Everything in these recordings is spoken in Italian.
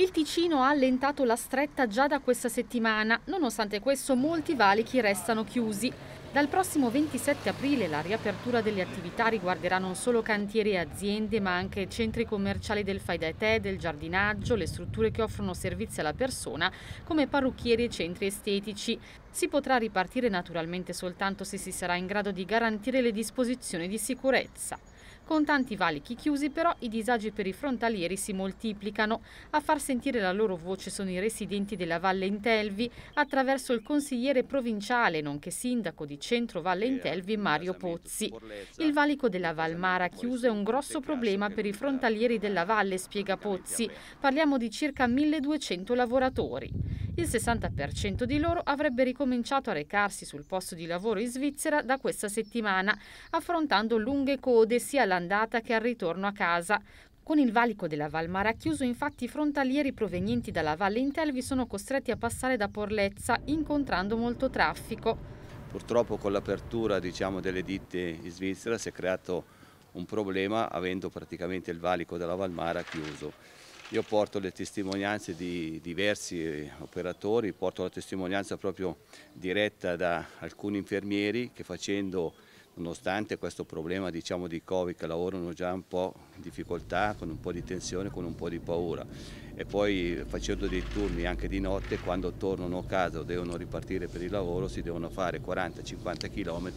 Il Ticino ha allentato la stretta già da questa settimana, nonostante questo molti valichi restano chiusi. Dal prossimo 27 aprile la riapertura delle attività riguarderà non solo cantieri e aziende, ma anche centri commerciali del fai da te, del giardinaggio, le strutture che offrono servizi alla persona, come parrucchieri e centri estetici. Si potrà ripartire naturalmente soltanto se si sarà in grado di garantire le disposizioni di sicurezza. Con tanti valichi chiusi però i disagi per i frontalieri si moltiplicano. A far sentire la loro voce sono i residenti della Valle Intelvi attraverso il consigliere provinciale nonché sindaco di Centro Valle eh, Intelvi Mario Pozzi. Il valico della Valmara chiuso è un grosso problema per i frontalieri della valle, spiega Pozzi. Parliamo di circa 1200 lavoratori. Il 60% di loro avrebbe ricominciato a recarsi sul posto di lavoro in Svizzera da questa settimana, affrontando lunghe code sia all'andata che al ritorno a casa. Con il valico della Valmara chiuso, infatti, i frontalieri provenienti dalla Valle Intelvi sono costretti a passare da Porlezza, incontrando molto traffico. Purtroppo con l'apertura diciamo, delle ditte in Svizzera si è creato un problema avendo praticamente il valico della Valmara chiuso. Io porto le testimonianze di diversi eh, operatori, porto la testimonianza proprio diretta da alcuni infermieri che facendo nonostante questo problema diciamo, di Covid che lavorano già un po' in difficoltà, con un po' di tensione, con un po' di paura e poi facendo dei turni anche di notte quando tornano a casa o devono ripartire per il lavoro si devono fare 40-50 km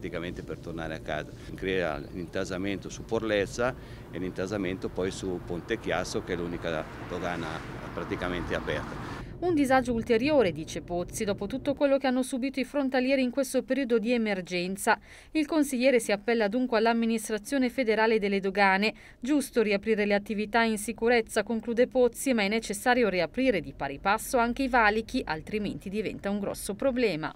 praticamente per tornare a casa. Crea l'intasamento su Porlezza e l'intasamento poi su Ponte Chiasso che è l'unica dogana praticamente aperta. Un disagio ulteriore, dice Pozzi, dopo tutto quello che hanno subito i frontalieri in questo periodo di emergenza. Il consigliere si appella dunque all'amministrazione federale delle dogane. Giusto riaprire le attività in sicurezza, conclude Pozzi, ma è necessario riaprire di pari passo anche i valichi, altrimenti diventa un grosso problema.